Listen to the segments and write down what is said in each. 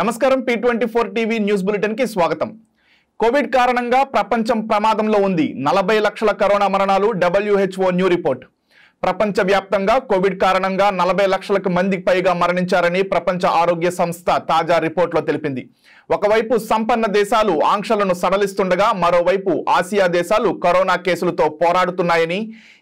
నమస్కారం P twenty four TV news బులెటిన్కి స్వాగతం కోవిడ్ కారణంగా ప్రపంచం ప్రమాదంలో ఉంది నలభై లక్షల కరోనా మరణాలు డబ్ల్యూహెచ్ఓ న్యూ రిపోర్ట్ ప్రపంచవ్యాప్తంగా కోవిడ్ కారణంగా నలభై లక్షలకు మందికి పైగా మరణించారని ప్రపంచ ఆరోగ్య సంస్థ తాజా రిపోర్ట్లో తెలిపింది ఒకవైపు సంపన్న దేశాలు ఆంక్షలను సడలిస్తుండగా మరోవైపు ఆసియా దేశాలు కరోనా కేసులతో పోరాడుతున్నాయని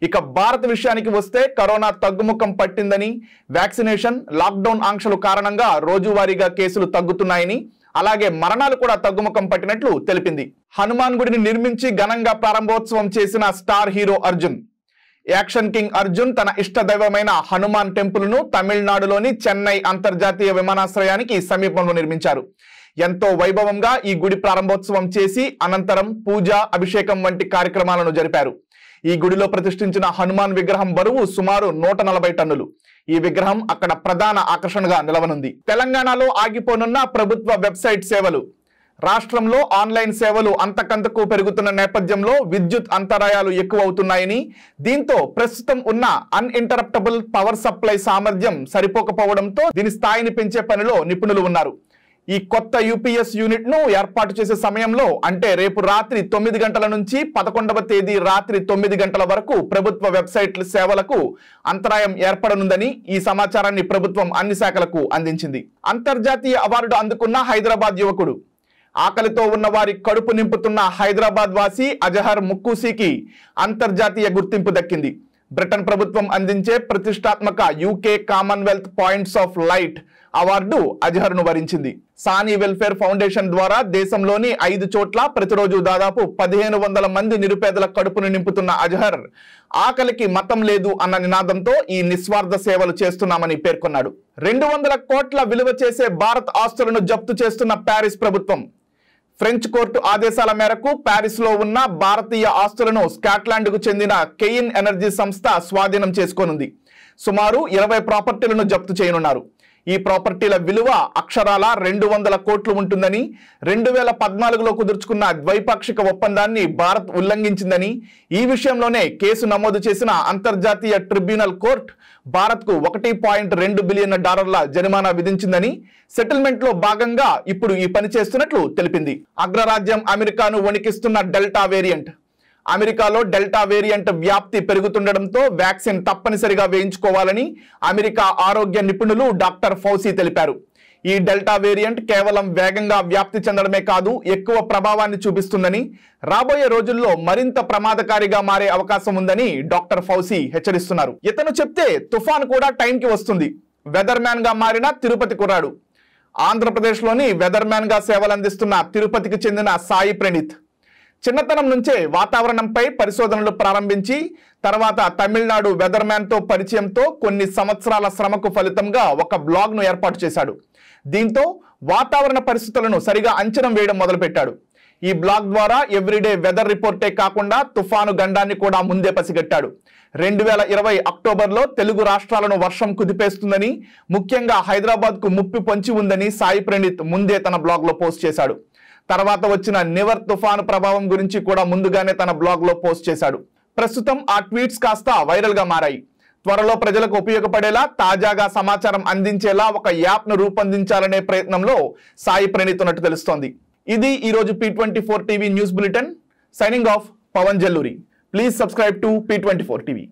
ఇక భారత విషయానికి వస్తే కరోనా తగ్గుముఖం పట్టిందని వ్యాక్సినేషన్ లాక్డౌన్ ఆంక్షలు కారణంగా రోజువారీగా కేసులు తగ్గుతున్నాయని అలాగే మరణాలు కూడా తగ్గుముఖం పట్టినట్లు తెలిపింది హనుమాన్ గుడిని నిర్మించి ఘనంగా ప్రారంభోత్సవం చేసిన star hero Arjun action king Arjun తన ఇష్ట దైవమైన హనుమాన్ టెంపుల్ ను తమిళనాడులోని చెన్నై అంతర్జాతీయ విమానాశ్రయానికి సమీపంలో నిర్మించారు ఎంతో వైభవంగా ఈ గుడి ప్రారంభోత్సవం చేసి అనంతరం పూజ అభిషేకం వంటి కార్యక్రమాలను జరిపారు ఈ గుడిలో ప్రతిష్ఠించిన హనుమాన్ విగ్రహం బరువు సుమారు నూట నలభై టన్నులు ఈ విగ్రహం అక్కడ ప్రధాన ఆకర్షణగా నిలవనుంది తెలంగాణలో ఆగిపోనున్న ప్రభుత్వ వెబ్సైట్ సేవలు రాష్ట్రంలో ఆన్లైన్ సేవలు అంతకంతకు పెరుగుతున్న నేపథ్యంలో విద్యుత్ అంతరాయాలు ఎక్కువ అవుతున్నాయని దీంతో ప్రస్తుతం ఉన్న అన్ఇంటరప్టబుల్ పవర్ సప్లై సామర్థ్యం సరిపోకపోవడంతో దీని స్థాయిని పెంచే పనిలో నిపుణులు ఉన్నారు ఈ కొత్త యూపీఎస్ యూనిట్ను ఏర్పాటు చేసే సమయంలో అంటే రేపు రాత్రి తొమ్మిది గంటల నుంచి పదకొండవ తేదీ రాత్రి తొమ్మిది గంటల వరకు ప్రభుత్వ వెబ్సైట్ల సేవలకు అంతరాయం ఏర్పడనుందని ఈ సమాచారాన్ని ప్రభుత్వం అన్ని శాఖలకు అందించింది అంతర్జాతీయ అవార్డు అందుకున్న హైదరాబాద్ యువకుడు ఆకలితో ఉన్న వారి కడుపు నింపుతున్న హైదరాబాద్ వాసి అజహర్ ముక్కుసీకి అంతర్జాతీయ గుర్తింపు దక్కింది బ్రిటన్ ప్రభుత్వం అందించే ప్రతిష్టాత్మక UK Commonwealth points of light award అజహర్ను వరించింది సాని వెల్ఫేర్ ఫౌండేషన్ ద్వారా దేశంలోని ఐదు చోట్ల ప్రతిరోజు దాదాపు పదిహేను వందల మంది నిరుపేదల కడుపును నింపుతున్న అజహర్ ఆకలికి మతం లేదు అన్న నినాదంతో ఈ నిస్వార్థ సేవలు చేస్తున్నామని పేర్కొన్నాడు రెండు వందల కోట్ల విలువ చేసే భారత్ ఆస్తులను జప్తు చేస్తున్న ప్యారిస్ ప్రభుత్వం ఫ్రెంచ్ కోర్టు ఆదేశాల మేరకు ప్యారిస్లో ఉన్న భారతీయ ఆస్తులను స్కాట్లాండ్కు చెందిన కెయిన్ ఎనర్జీ సంస్థ స్వాధీనం చేసుకోనుంది సుమారు ఇరవై ప్రాపర్టీలను జప్తు చేయనున్నారు ఈ ప్రాపర్టీల విలువ అక్షరాల రెండు వందల కోట్లు ఉంటుందని రెండు వేల పద్నాలుగులో కుదుర్చుకున్న ద్వైపాక్షిక ఒప్పందాన్ని భారత్ ఉల్లంఘించిందని ఈ విషయంలోనే కేసు నమోదు చేసిన అంతర్జాతీయ ట్రిబ్యునల్ కోర్టు భారత్కు ఒకటి పాయింట్ రెండు బిలియన్ డాలర్ల జరిమానా విధించిందని సెటిల్మెంట్లో భాగంగా ఇప్పుడు ఈ పని చేస్తున్నట్లు తెలిపింది అగ్రరాజ్యం అమెరికాను వణికిస్తున్న డెల్టా వేరియంట్ అమెరికాలో డెల్టా వేరియంట్ వ్యాప్తి పెరుగుతుండటంతో వ్యాక్సిన్ తప్పనిసరిగా వేయించుకోవాలని అమెరికా ఆరోగ్య నిపుణులు డాక్టర్ ఫౌసీ తెలిపారు ఈ డెల్టా వేరియంట్ కేవలం వేగంగా వ్యాప్తి చెందడమే కాదు ఎక్కువ ప్రభావాన్ని చూపిస్తుందని రాబోయే రోజుల్లో మరింత ప్రమాదకారిగా మారే అవకాశం ఉందని డాక్టర్ ఫౌసీ హెచ్చరిస్తున్నారు ఇతను చెప్తే తుఫాన్ కూడా టైంకి వస్తుంది వెదర్ గా మారిన తిరుపతి కుర్రాడు ఆంధ్రప్రదేశ్లోని వెదర్ సేవలు సేవలందిస్తున్న తిరుపతికి చెందిన సాయి ప్రణీత్ చిన్నతనం నుంచే వాతావరణంపై పరిశోధనలు ప్రారంభించి తర్వాత తమిళనాడు వెదర్మ్యాన్తో పరిచయంతో కొన్ని సంవత్సరాల శ్రమకు ఫలితంగా ఒక బ్లాగ్ను ఏర్పాటు చేశాడు దీంతో వాతావరణ పరిస్థితులను సరిగా అంచనం వేయడం మొదలుపెట్టాడు ఈ బ్లాగ్ ద్వారా ఎవ్రీడే వెదర్ రిపోర్టే కాకుండా తుఫాను గండాన్ని కూడా ముందే పసిగట్టాడు రెండు వేల ఇరవై అక్టోబర్లో తెలుగు రాష్ట్రాలను వర్షం కుదిపేస్తుందని ముఖ్యంగా హైదరాబాద్కు ముప్పి పొంచి ఉందని సాయి ప్రణీత్ ముందే తన బ్లాగ్లో పోస్ట్ చేశాడు తర్వాత వచ్చిన నివర్ తుఫాను ప్రభావం గురించి కూడా ముందుగానే తన బ్లాగ్లో పోస్ట్ చేశాడు ప్రస్తుతం ఆ ట్వీట్స్ కాస్త వైరల్గా మారాయి త్వరలో ప్రజలకు ఉపయోగపడేలా తాజాగా సమాచారం అందించేలా ఒక యాప్ను రూపొందించాలనే ప్రయత్నంలో సాయి ప్రణీత్ ఉన్నట్టు తెలుస్తోంది ఇది ఈరోజు P twenty four TV news bulletin signing off Pavan Jalluri please subscribe to P twenty four TV